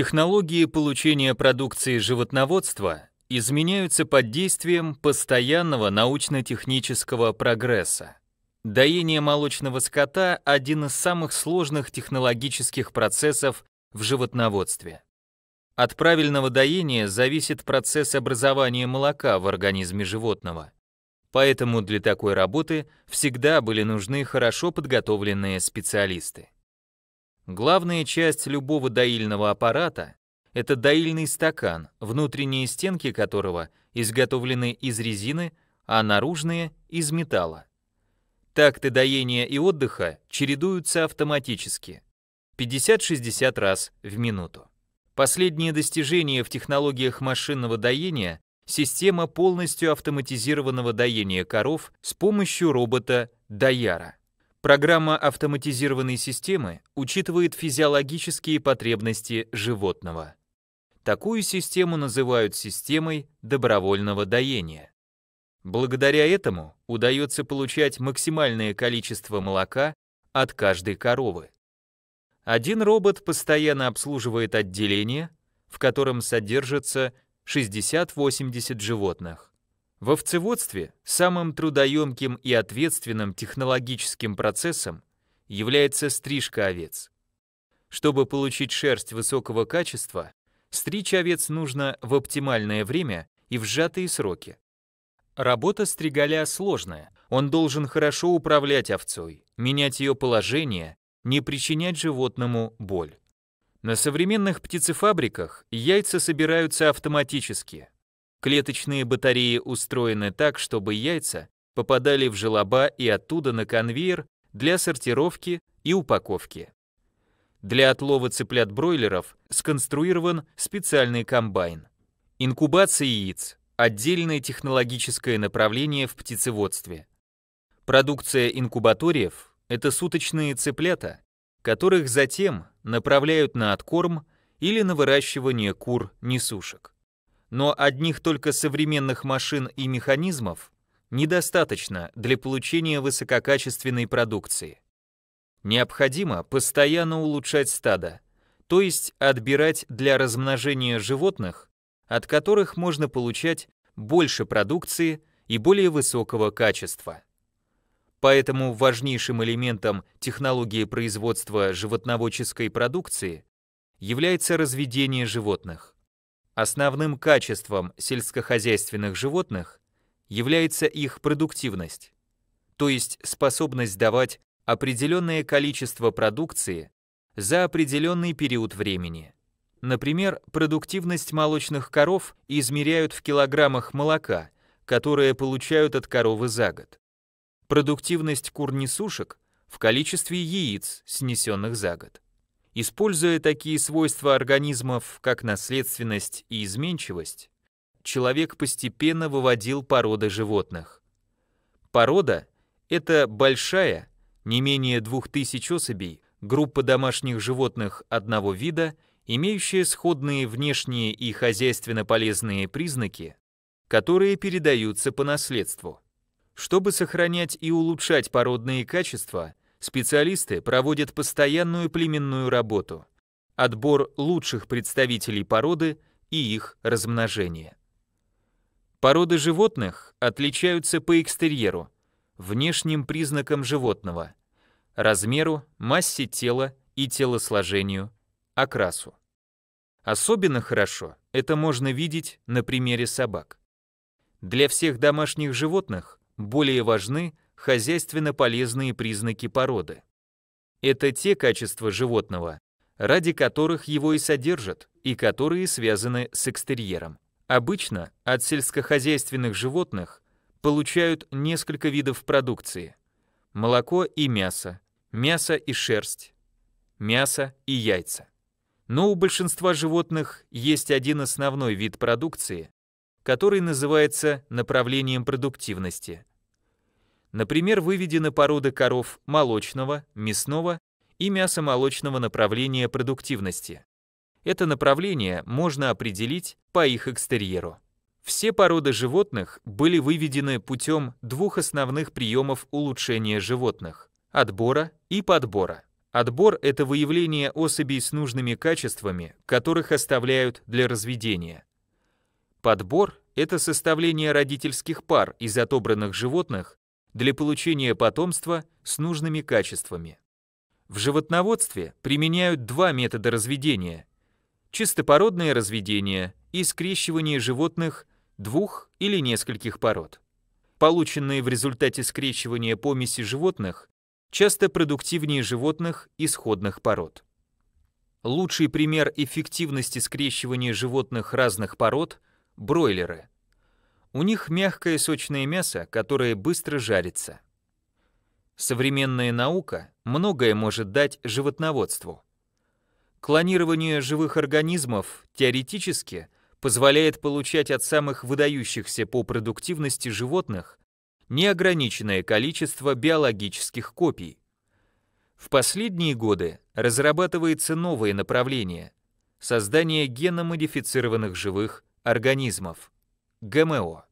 Технологии получения продукции животноводства изменяются под действием постоянного научно-технического прогресса. Доение молочного скота – один из самых сложных технологических процессов в животноводстве. От правильного доения зависит процесс образования молока в организме животного. Поэтому для такой работы всегда были нужны хорошо подготовленные специалисты. Главная часть любого доильного аппарата – это доильный стакан, внутренние стенки которого изготовлены из резины, а наружные – из металла. Такты доения и отдыха чередуются автоматически. 50-60 раз в минуту. Последнее достижение в технологиях машинного доения – система полностью автоматизированного доения коров с помощью робота Даяра. Программа автоматизированной системы учитывает физиологические потребности животного. Такую систему называют системой добровольного доения. Благодаря этому удается получать максимальное количество молока от каждой коровы. Один робот постоянно обслуживает отделение, в котором содержится 60-80 животных. В овцеводстве самым трудоемким и ответственным технологическим процессом является стрижка овец. Чтобы получить шерсть высокого качества, стричь овец нужно в оптимальное время и в сжатые сроки. Работа стригаля сложная, он должен хорошо управлять овцой, менять ее положение, не причинять животному боль. На современных птицефабриках яйца собираются автоматически, Клеточные батареи устроены так, чтобы яйца попадали в желоба и оттуда на конвейер для сортировки и упаковки. Для отлова цыплят-бройлеров сконструирован специальный комбайн. Инкубация яиц – отдельное технологическое направление в птицеводстве. Продукция инкубаториев – это суточные цыплята, которых затем направляют на откорм или на выращивание кур-несушек но одних только современных машин и механизмов недостаточно для получения высококачественной продукции. Необходимо постоянно улучшать стадо, то есть отбирать для размножения животных, от которых можно получать больше продукции и более высокого качества. Поэтому важнейшим элементом технологии производства животноводческой продукции является разведение животных. Основным качеством сельскохозяйственных животных является их продуктивность, то есть способность давать определенное количество продукции за определенный период времени. Например, продуктивность молочных коров измеряют в килограммах молока, которое получают от коровы за год. Продуктивность кур в количестве яиц, снесенных за год. Используя такие свойства организмов, как наследственность и изменчивость, человек постепенно выводил породы животных. Порода – это большая, не менее двух тысяч особей, группа домашних животных одного вида, имеющая сходные внешние и хозяйственно полезные признаки, которые передаются по наследству. Чтобы сохранять и улучшать породные качества, Специалисты проводят постоянную племенную работу, отбор лучших представителей породы и их размножение. Породы животных отличаются по экстерьеру, внешним признакам животного, размеру, массе тела и телосложению, окрасу. Особенно хорошо это можно видеть на примере собак. Для всех домашних животных более важны хозяйственно полезные признаки породы. Это те качества животного, ради которых его и содержат, и которые связаны с экстерьером. Обычно от сельскохозяйственных животных получают несколько видов продукции. Молоко и мясо, мясо и шерсть, мясо и яйца. Но у большинства животных есть один основной вид продукции, который называется направлением продуктивности – Например, выведены породы коров молочного, мясного и мясомолочного направления продуктивности. Это направление можно определить по их экстерьеру. Все породы животных были выведены путем двух основных приемов улучшения животных – отбора и подбора. Отбор – это выявление особей с нужными качествами, которых оставляют для разведения. Подбор – это составление родительских пар из отобранных животных для получения потомства с нужными качествами. В животноводстве применяют два метода разведения – чистопородное разведение и скрещивание животных двух или нескольких пород. Полученные в результате скрещивания помеси животных часто продуктивнее животных исходных пород. Лучший пример эффективности скрещивания животных разных пород – бройлеры – у них мягкое сочное мясо, которое быстро жарится. Современная наука многое может дать животноводству. Клонирование живых организмов теоретически позволяет получать от самых выдающихся по продуктивности животных неограниченное количество биологических копий. В последние годы разрабатывается новое направление – создание геномодифицированных живых организмов. ГМО.